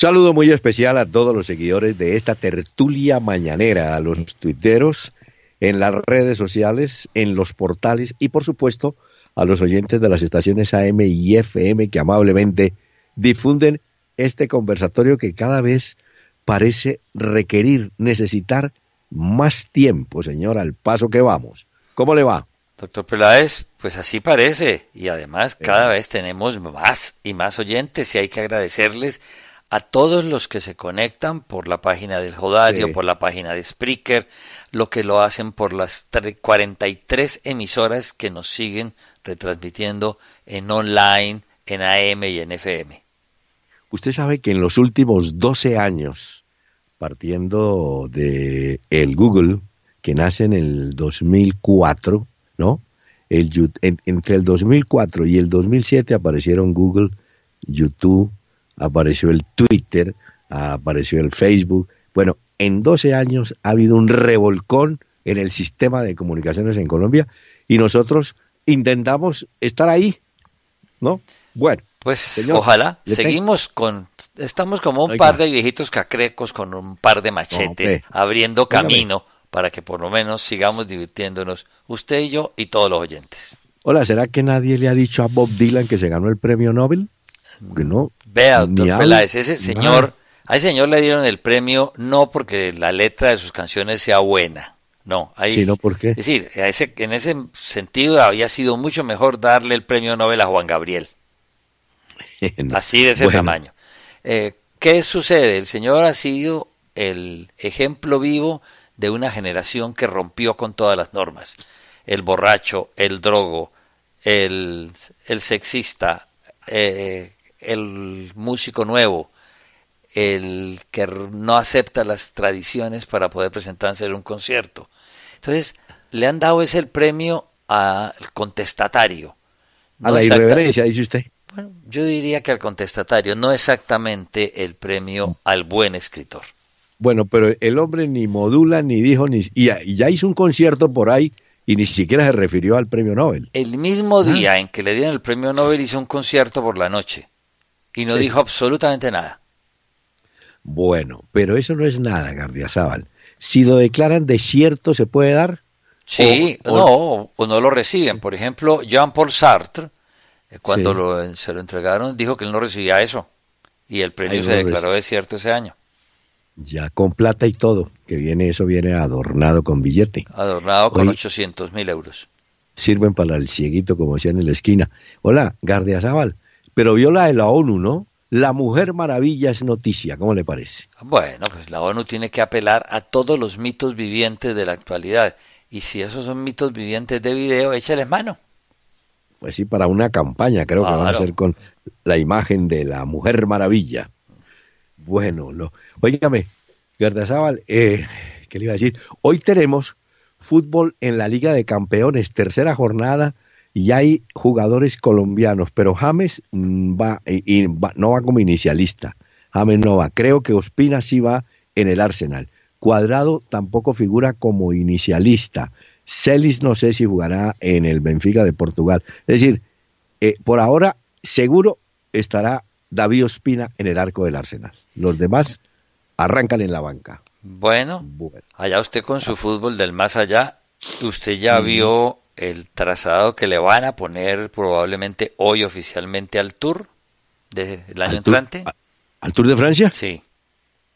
Saludo muy especial a todos los seguidores de esta tertulia mañanera, a los tuiteros, en las redes sociales, en los portales y por supuesto a los oyentes de las estaciones AM y FM que amablemente difunden este conversatorio que cada vez parece requerir, necesitar más tiempo, señor, al paso que vamos. ¿Cómo le va? Doctor Peláez, pues así parece. Y además eh. cada vez tenemos más y más oyentes y hay que agradecerles a todos los que se conectan por la página del Jodario, por la página de Spreaker, lo que lo hacen por las 43 emisoras que nos siguen retransmitiendo en online, en AM y en FM. Usted sabe que en los últimos 12 años, partiendo de el Google, que nace en el 2004, ¿no? El, entre el 2004 y el 2007 aparecieron Google, YouTube, apareció el Twitter, apareció el Facebook. Bueno, en 12 años ha habido un revolcón en el sistema de comunicaciones en Colombia y nosotros intentamos estar ahí, ¿no? Bueno. Pues ojalá, seguimos con, estamos como un par de viejitos cacrecos con un par de machetes, abriendo camino para que por lo menos sigamos divirtiéndonos, usted y yo y todos los oyentes. Hola, ¿será que nadie le ha dicho a Bob Dylan que se ganó el premio Nobel? Mm. Que no, Vea, doctor Peláez, ese señor, a ese señor le dieron el premio no porque la letra de sus canciones sea buena, no, ahí, sino porque, decir, en ese sentido había sido mucho mejor darle el premio Nobel a Juan Gabriel, así de ese tamaño. Eh, ¿Qué sucede? El señor ha sido el ejemplo vivo de una generación que rompió con todas las normas. El borracho, el drogo, el, el sexista, eh, el músico nuevo, el que no acepta las tradiciones para poder presentarse en un concierto. Entonces, le han dado ese el premio al contestatario. a la irreverencia, dice usted. Bueno, yo diría que al contestatario, no exactamente el premio al buen escritor. Bueno, pero el hombre ni modula, ni dijo, ni y ya, hizo un concierto por ahí y ni siquiera se refirió al premio Nobel. El mismo ah. día en que le dieron el premio Nobel hizo un concierto por la noche y no dijo absolutamente nada. Bueno, pero eso no es nada, Gardiazabal. Si lo declaran desierto, ¿se puede dar? Sí, o, no, o no lo reciben. Por ejemplo, Jean-Paul Sartre, eh, cuando eh, se lo entregaron, dijo que él no recibía eso. Y el premio se declaró desierto ese año. Ya con plata y todo, que viene eso viene adornado con billete. Adornado con 800 mil euros. Sirven para el cieguito, como decía en la esquina. Hola, Gardiazabal pero viola la de la ONU, ¿no? La Mujer Maravilla es noticia, ¿cómo le parece? Bueno, pues la ONU tiene que apelar a todos los mitos vivientes de la actualidad. Y si esos son mitos vivientes de video, échales mano. Pues sí, para una campaña, creo que van a hacer con la imagen de la Mujer Maravilla. Bueno, no. oígame, Gardasábal, eh, ¿qué le iba a decir? Hoy tenemos fútbol en la Liga de Campeones, tercera jornada y hay jugadores colombianos, pero James mm, va, y, no va como inicialista. James no va. Creo que Ospina sí va en el Arsenal. Cuadrado tampoco figura como inicialista. Celis no sé si jugará en el Benfica de Portugal. Es decir, eh, por ahora seguro estará David Ospina en el arco del Arsenal. Los demás arrancan en la banca. bueno. allá usted con su ah. fútbol del más allá, usted ya vio el trazado que le van a poner probablemente hoy oficialmente al Tour del de, año entrante. ¿Al Tour de Francia? Sí.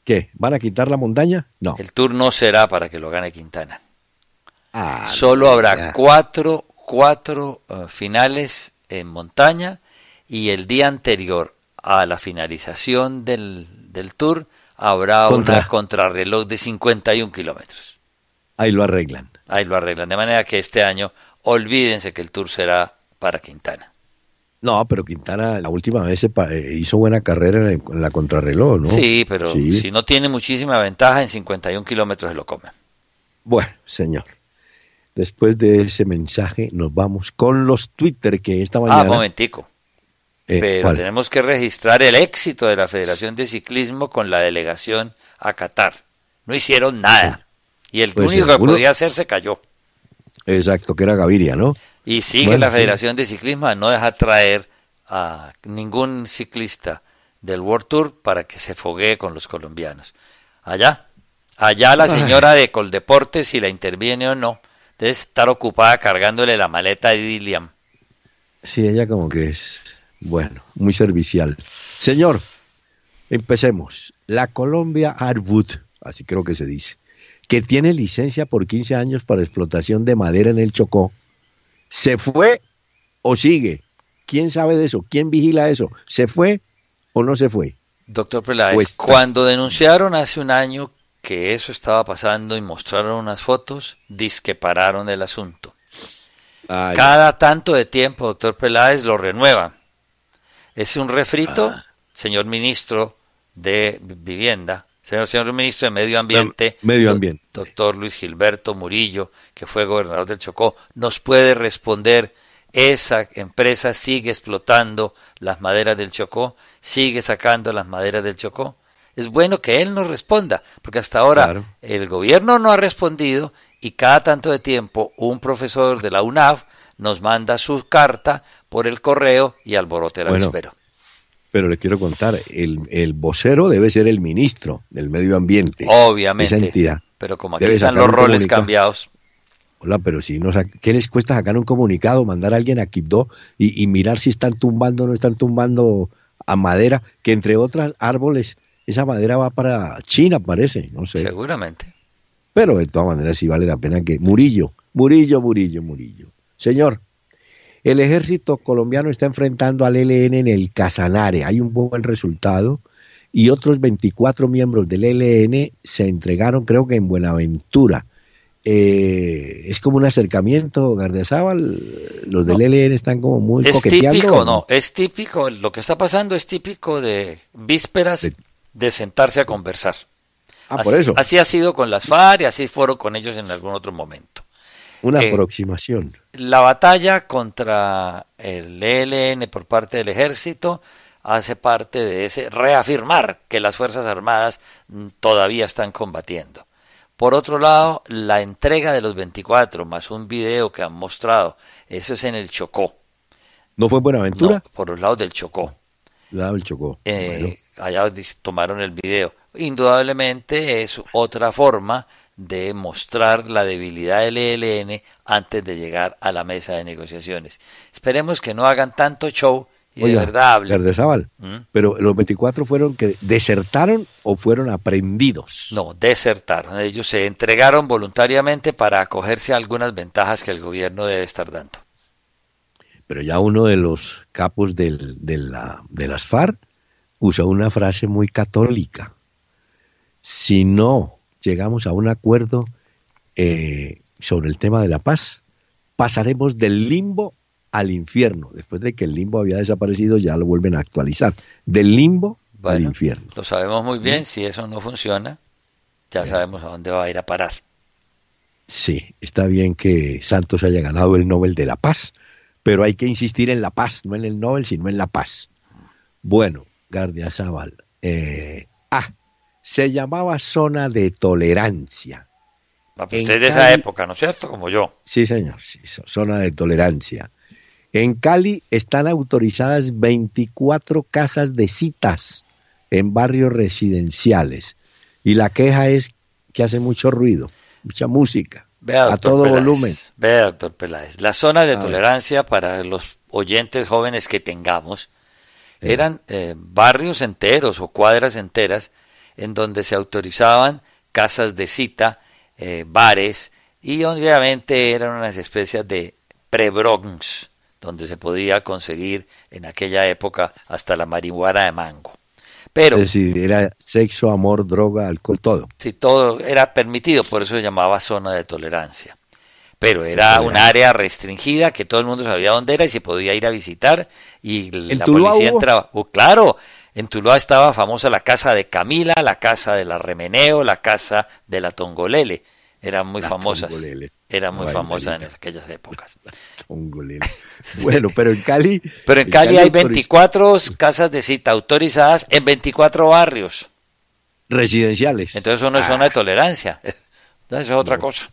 ¿Qué? ¿Van a quitar la montaña? No. El Tour no será para que lo gane Quintana. Ah, Solo habrá cuatro, eh, finales en montaña y el día anterior a la finalización del, del Tour habrá un contrarreloj de 51 kilómetros. Ahí lo arreglan. Ahí lo arreglan. De manera que este año olvídense que el Tour será para Quintana. No, pero Quintana la última vez eh, hizo buena carrera en, la contrarreloj, ¿no? Sí, pero si no tiene muchísima ventaja, en 51 kilómetros se lo come. Bueno, señor. Después de ese mensaje nos vamos con los Twitter que esta ah, mañana... Ah, momentico. Eh, pero tenemos que registrar el éxito de la Federación de Ciclismo con la delegación a Qatar. No hicieron nada. Y el pues único que podía hacer se cayó. Exacto, que era Gaviria, ¿no? Y sigue la Federación de Ciclismo no deja traer a ningún ciclista del World Tour para que se foguee con los colombianos. Allá, allá la señora de Coldeporte, si la interviene o no, debe estar ocupada cargándole la maleta a Dilliam. Sí, ella como que es, bueno, muy servicial. Señor, empecemos. La Colombia Hardwood, así creo que se dice que tiene licencia por 15 años para explotación de madera en el Chocó, ¿se fue o sigue? ¿Quién sabe de eso? ¿Quién vigila eso? ¿Se fue o no se fue? Doctor Peláez, cuando denunciaron hace un año que eso estaba pasando y mostraron unas fotos, disque pararon el asunto. Cada tanto de tiempo, doctor Peláez, lo renueva. Es un refrito, ah. señor ministro de Vivienda, Señor, ministro de Medio Ambiente, doctor Luis Gilberto Murillo, que fue gobernador del Chocó, nos puede responder, esa empresa sigue explotando las maderas del Chocó, sigue sacando las maderas del Chocó. Es bueno que él nos responda, porque hasta ahora el gobierno no ha respondido y cada tanto de tiempo un profesor de la UNAV nos manda su carta por el correo y alborote la pero les quiero contar, el, el, vocero debe ser el ministro del medio ambiente. Obviamente. Esa entidad. Pero como aquí están los roles cambiados. Hola, pero si no, ¿qué les cuesta sacar un comunicado, mandar a alguien a Quibdó y, y mirar si están tumbando o no están tumbando a madera, que entre otras árboles, esa madera va para China, parece, no sé. Seguramente. Pero de todas maneras sí vale la pena que Murillo, Murillo, Murillo, Murillo. Señor, el ejército colombiano está enfrentando al ELN en el Casanare. Hay un buen resultado. Y otros 24 miembros del ELN se entregaron, creo que en Buenaventura. Eh, es como un acercamiento, Gardezábal. Los del e LN ELN están como muy es Típico, no, es típico. Lo que está pasando es típico de vísperas de, sentarse a conversar. Ah, así, por eso. Así ha sido con las FARC y así fueron con ellos en algún otro momento. Una eh, aproximación. La batalla contra el ELN por parte del ejército hace parte de ese reafirmar que las Fuerzas Armadas todavía están combatiendo. Por otro lado, la entrega de los 24, más un video que han mostrado, eso es en el Chocó. ¿No fue Buenaventura? por los lados del Chocó. Lado del Chocó. Eh, allá tomaron el video. Indudablemente es otra forma de mostrar la debilidad del ELN antes de llegar a la mesa de negociaciones. Esperemos que no hagan tanto show y de verdad ¿Mm? pero los 24 fueron que desertaron o fueron aprendidos. No, desertaron. Ellos se entregaron voluntariamente para acogerse a algunas ventajas que el gobierno debe estar dando. Pero ya uno de los capos de, la, de las FARC usó una frase muy católica. Si no llegamos a un acuerdo eh, sobre el tema de la paz. Pasaremos del limbo al infierno. Después de que el limbo había desaparecido, ya lo vuelven a actualizar. Del limbo al infierno. Lo sabemos muy bien, ¿Mm? si eso no funciona, ya sabemos a dónde va a ir a parar. Sí, está bien que Santos haya ganado el Nobel de la Paz, pero hay que insistir en la paz, no en el Nobel, sino en la paz. Bueno, Gardia Zaval. Eh, ah, se llamaba zona de tolerancia. Ah, pues usted de esa época, ¿no es cierto? Como yo. Sí, señor, zona de tolerancia. En Cali están autorizadas 24 casas de citas en barrios residenciales. Y la queja es que hace mucho ruido, mucha música, a todo volumen. Vea, doctor Peláez, la zona de tolerancia para los oyentes jóvenes que tengamos eh. eran eh, barrios enteros o cuadras enteras en donde se autorizaban casas de cita, eh, bares, y obviamente eran unas especies de pre-Bronx, donde se podía conseguir en aquella época hasta la marihuana de mango. Pero, es era sexo, amor, droga, alcohol, todo. Sí, todo era permitido, por eso se llamaba zona de tolerancia. Pero era un área restringida que todo el mundo sabía dónde era y se podía ir a visitar y la policía entraba. Oh, claro, en Tuluá estaba famosa la casa de Camila, la casa de la Remeneo, la casa de la Tongolele. Eran muy famosas. Eran muy famosas en aquellas épocas. Tongolele. Bueno, pero en Cali. Pero en, Cali, hay 24 casas de cita autorizadas en 24 barrios. Residenciales. Entonces eso no es zona de ah. tolerancia. Entonces, es otra cosa.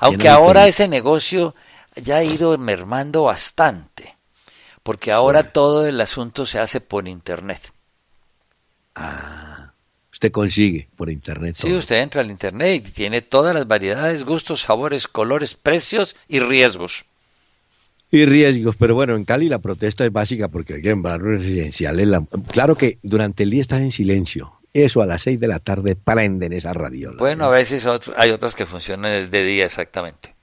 Aunque ahora ese negocio ya ha ido mermando bastante porque ahora todo el asunto se hace por Internet. Ah, usted consigue por Internet. Sí, usted entra al Internet y tiene todas las variedades, gustos, sabores, colores, precios y riesgos. Y riesgos, pero bueno, en Cali la protesta es básica porque hay que residencial. residenciales. Claro que durante el día está en silencio, eso a las 6 de la tarde prenden esa radio. Bueno, a veces hay otras que funcionan de día exactamente.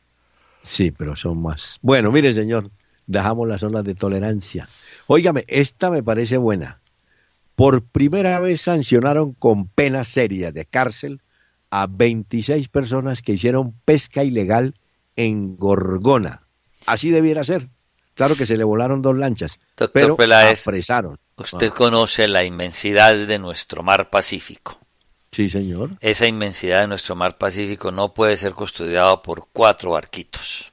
Sí, pero son más. Bueno, mire, señor, dejamos las zonas de tolerancia. Óigame, esta me parece buena. Por primera vez sancionaron con pena seria de cárcel a 26 personas que hicieron pesca ilegal en Gorgona. Así debiera ser. Claro que se le volaron dos lanchas, pero apresaron. Usted ah. conoce la inmensidad de nuestro mar Pacífico. Sí, señor. Esa inmensidad de nuestro mar Pacífico no puede ser custodiada por cuatro barquitos.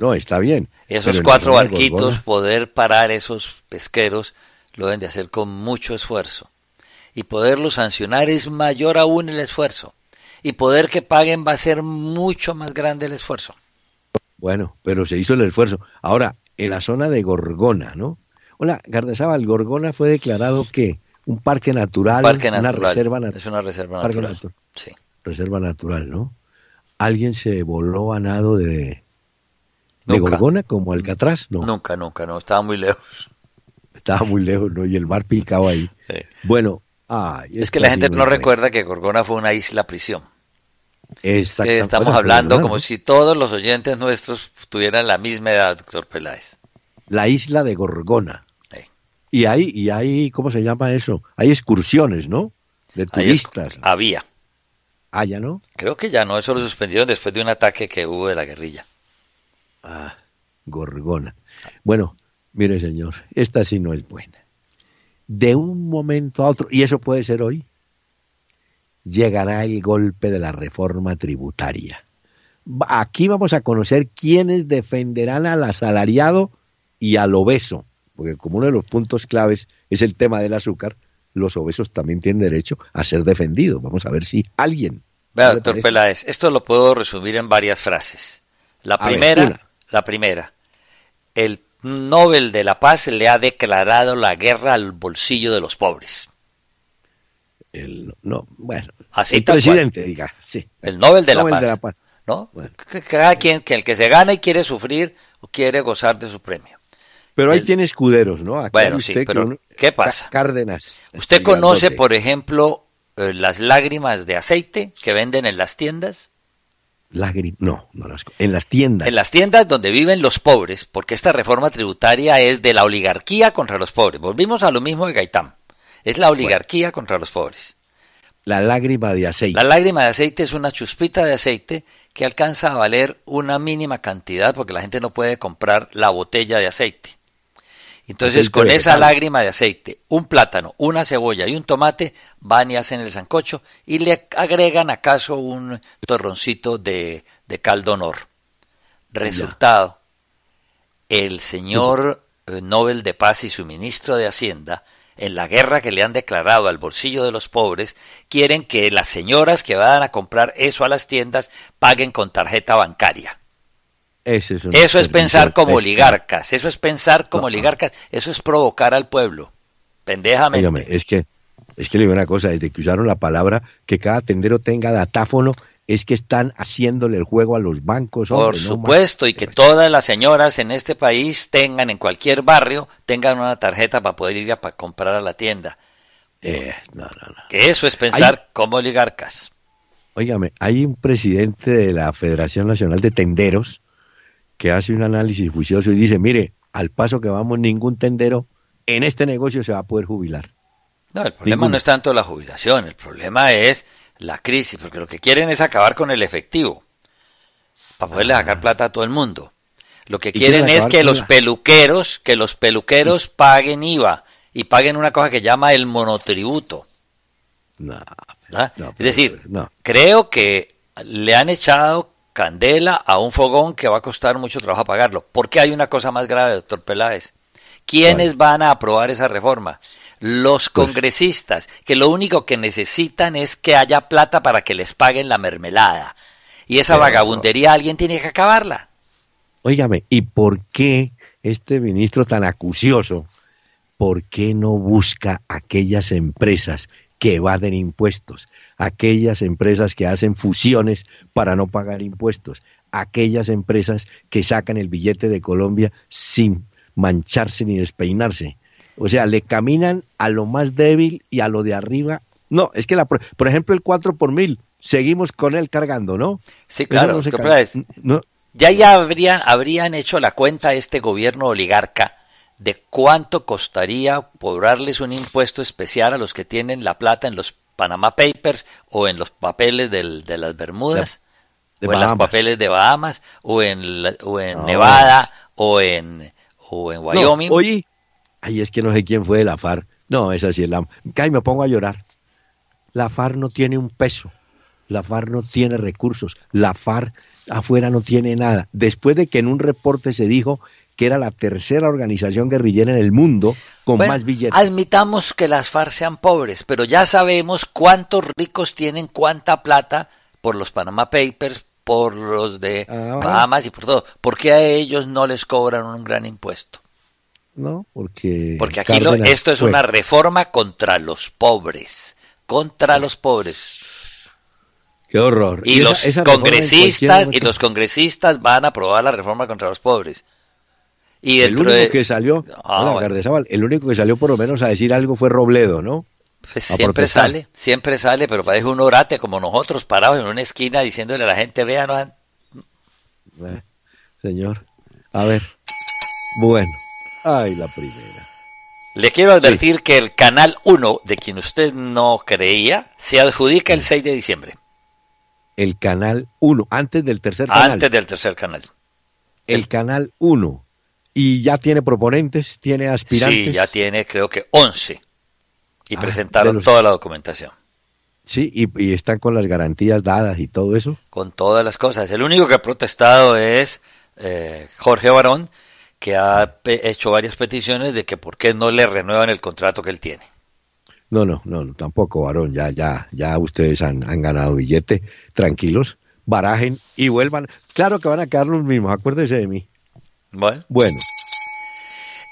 No, está bien. Esos cuatro barquitos, poder parar esos pesqueros, lo deben de hacer con mucho esfuerzo. Y poderlos sancionar es mayor aún el esfuerzo. Y poder que paguen va a ser mucho más grande el esfuerzo. Bueno, pero se hizo el esfuerzo. Ahora, en la zona de Gorgona, ¿no? Hola, Gardezábal, Gorgona fue declarado que un parque natural, parque natural, una reserva natural. Es una reserva natural. sí. Reserva natural, ¿no? Alguien se voló a nado de de Gorgona como mm. Alcatraz, no. Nunca, nunca, no, estaba muy lejos. Estaba muy lejos, ¿no? Y el mar picaba ahí. Bueno, es que la gente no recuerda que Gorgona fue una isla prisión. Eh, estamos hablando como si todos los oyentes nuestros tuvieran la misma edad, doctor Peláez. La isla de Gorgona. Y ahí y ahí ¿cómo se llama eso? Hay excursiones, ¿no? De turistas. Había. Ah, ya no. Creo que ya no, eso lo suspendieron después de un ataque que hubo de la guerrilla. Ah, gorgona. Bueno, mire señor, esta sí no es buena. De un momento a otro, y eso puede ser hoy, llegará el golpe de la reforma tributaria. Aquí vamos a conocer quiénes defenderán al asalariado y al obeso, porque como uno de los puntos claves es el tema del azúcar, los obesos también tienen derecho a ser defendidos. Vamos a ver si alguien. Vea, doctor Peláez, esto lo puedo resumir en varias frases. La primera, la primera, el Nobel de la Paz le ha declarado la guerra al bolsillo de los pobres. El, presidente, diga. Sí. El Nobel de, la, Paz, ¿no? Cada quien, que el que se gana y quiere sufrir, o quiere gozar de su premio. Pero ahí tiene escuderos, ¿no? bueno, sí, pero ¿qué pasa? Cárdenas. ¿Usted conoce, por ejemplo, eh, las lágrimas de aceite que venden en las tiendas? No, En las tiendas. En las tiendas donde viven los pobres, porque esta reforma tributaria es de la oligarquía contra los pobres. Volvimos a lo mismo de Gaitán. Es la oligarquía contra los pobres. La lágrima de aceite. La lágrima de aceite es una chuspita de aceite que alcanza a valer una mínima cantidad porque la gente no puede comprar la botella de aceite. Entonces, con esa lágrima de aceite, un plátano, una cebolla y un tomate, van y hacen el sancocho y le agregan acaso un torroncito de, de caldo honor. Resultado, el señor eh, Nobel de Paz y su ministro de Hacienda, en la guerra que le han declarado al bolsillo de los pobres, quieren que las señoras que van a comprar eso a las tiendas paguen con tarjeta bancaria. Eso es, pensar como este. oligarcas, eso es pensar como oligarcas, eso es provocar al pueblo, pendejamente. es que, es que le digo una cosa, desde que usaron la palabra que cada tendero tenga datáfono, es que están haciéndole el juego a los bancos. Por supuesto, y que todas las señoras en este país tengan, en cualquier barrio, tengan una tarjeta para poder ir a comprar a la tienda. Eh, que eso es pensar como oligarcas. oígame, hay un presidente de la Federación Nacional de Tenderos que hace un análisis juicioso y dice, mire, al paso que vamos, ningún tendero en este negocio se va a poder jubilar. No, el problema no es tanto la jubilación, el problema es la crisis, porque lo que quieren es acabar con el efectivo, para poderle sacar ah. plata a todo el mundo. Lo que quieren, es que los peluqueros, que los peluqueros mm. paguen IVA y paguen una cosa que llama el monotributo. No, es decir, pues, creo que le han echado candela a un fogón que va a costar mucho trabajo pagarlo. Porque hay una cosa más grave, doctor Peláez. ¿Quiénes van a aprobar esa reforma? Los pues congresistas, que lo único que necesitan es que haya plata para que les paguen la mermelada. Y esa vagabundería alguien tiene que acabarla. Óigame, ¿y por qué este ministro tan acucioso, por qué no busca aquellas empresas que evaden impuestos, aquellas empresas que hacen fusiones para no pagar impuestos, aquellas empresas que sacan el billete de Colombia sin mancharse ni despeinarse. O sea, le caminan a lo más débil y a lo de arriba. No, es que, la, por ejemplo, el 4 por mil, seguimos con él cargando, ¿no? Sí, claro. Ya ya habrían hecho la cuenta este gobierno oligarca de cuánto costaría cobrarles un impuesto especial a los que tienen la plata en los Panama Papers o en los papeles de las Bermudas, o en los papeles de Bahamas, o en, en Nevada, o en, en Wyoming. No, oye, ahí es que no sé quién fue la FARC. No, es así, la, me pongo a llorar. La FARC no tiene un peso, la FARC no tiene recursos, la FARC afuera no tiene nada. Después de que en un reporte se dijo que era la tercera organización guerrillera en el mundo con más billetes. Admitamos que las FARC sean pobres, pero ya sabemos cuántos ricos tienen cuánta plata por los Panama Papers, por los de ah. Bahamas y por todo. ¿Por qué a ellos no les cobran un gran impuesto? No, porque... Porque aquí esto es una reforma contra los pobres, contra los pobres. Qué horror. Y, los congresistas y los congresistas van a aprobar la reforma contra los pobres. Y el único que salió, ah, el único que salió por lo menos a decir algo fue Robledo, ¿no? Pues siempre sale, siempre sale, pero parece un orate como nosotros, parados en una esquina diciéndole a la gente, vean, eh, señor, a ver, bueno, ay, la primera. Le quiero advertir que el Canal 1, de quien usted no creía, se adjudica el 6 de diciembre. El Canal 1, antes del tercer canal. Antes del tercer canal. El, el Canal 1 y ya tiene proponentes, tiene aspirantes. Sí, ya tiene creo que 11 y ah, presentaron toda la documentación. Sí, y, están con las garantías dadas y todo eso. Con todas las cosas. El único que ha protestado es eh, Jorge Barón, que ha hecho varias peticiones de que por qué no le renuevan el contrato que él tiene. No, no, no, tampoco, Barón. Ya, ya, ya ustedes han, han ganado billete. Tranquilos, barajen y vuelvan. Claro que van a quedar los mismos, acuérdense de mí. Bueno.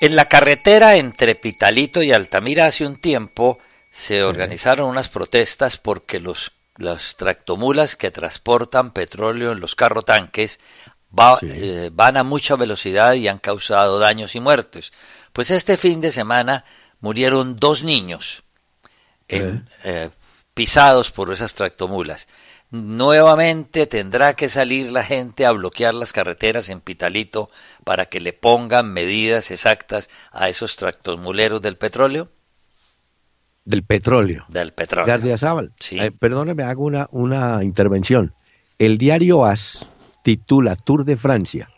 En la carretera entre Pitalito y Altamira hace un tiempo se organizaron unas protestas porque los, las tractomulas que transportan petróleo en los carrotanques tanques eh, van a mucha velocidad y han causado daños y muertes. Pues este fin de semana murieron dos niños eh. Eh, pisados por esas tractomulas. Nuevamente tendrá que salir la gente a bloquear las carreteras en Pitalito para que le pongan medidas exactas a esos tractos muleros del petróleo. Del petróleo. Del petróleo. García Zaval. Eh, perdóneme, hago una, una intervención. El diario AS titula Tour de Francia.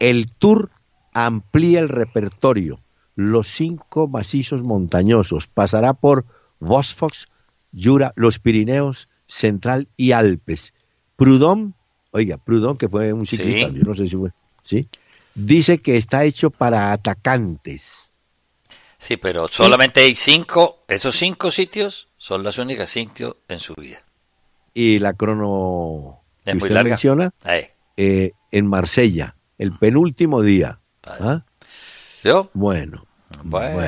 El Tour amplía el repertorio. Los cinco macizos montañosos. Pasará por Vosfox, Jura, los Pirineos, Central y Alpes. Prudón, oiga, Prud'homme que fue un ciclista, no sé si fue, dice que está hecho para atacantes. Sí, pero solamente hay cinco, esos cinco sitios son las únicas sitios en su vida. Y la crono eh, en Marsella, el ah. penúltimo día. ¿ah? ¿Yo? Bueno, bueno.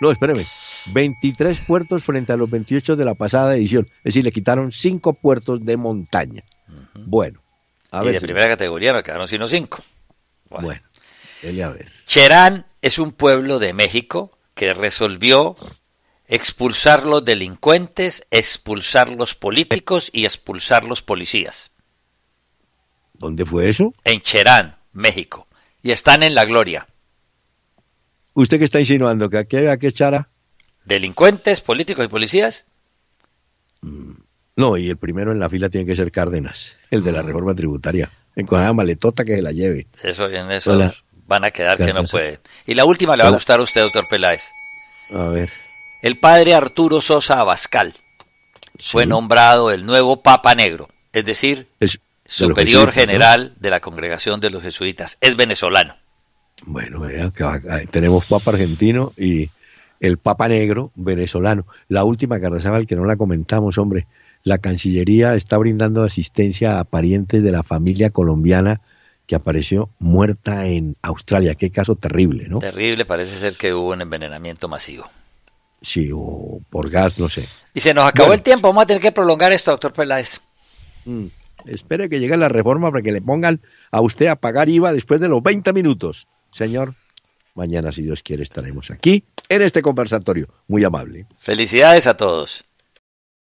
No, espéreme. 23 puertos frente a los 28 de la pasada edición. Es decir, le quitaron 5 puertos de montaña. Bueno. A y ver de primera categoría no quedaron sino 5. Bueno. Cherán es un pueblo de México que resolvió expulsar los delincuentes, expulsar los políticos y expulsar los policías. ¿Dónde fue eso? En Cherán, México. Y están en la gloria. ¿Usted qué está insinuando? ¿Que aquí qué que qué ¿Delincuentes, políticos y policías? No, y el primero en la fila tiene que ser Cárdenas, el de la mm. reforma tributaria. Con la maletota que se la lleve. Eso, en eso van a quedar que no puede. Y la última le va a gustar a usted, doctor Peláez. A ver. El padre Arturo Sosa Abascal fue nombrado el nuevo Papa Negro, es decir, superior general de la congregación de los jesuitas. Es venezolano. Bueno, tenemos Papa argentino y el Papa Negro venezolano. La última, Carrasabal, que no la comentamos, hombre, la Cancillería está brindando asistencia a parientes de la familia colombiana que apareció muerta en Australia. Qué caso terrible, ¿no? Terrible, parece ser que hubo un envenenamiento masivo. Sí, o por gas, no sé. Y se nos acabó el tiempo, vamos a tener que prolongar esto, doctor Peláez. Mm, espere que llegue la reforma para que le pongan a usted a pagar IVA después de los 20 minutos, señor. Mañana, si Dios quiere, estaremos aquí en este conversatorio. Muy amable. Felicidades a todos.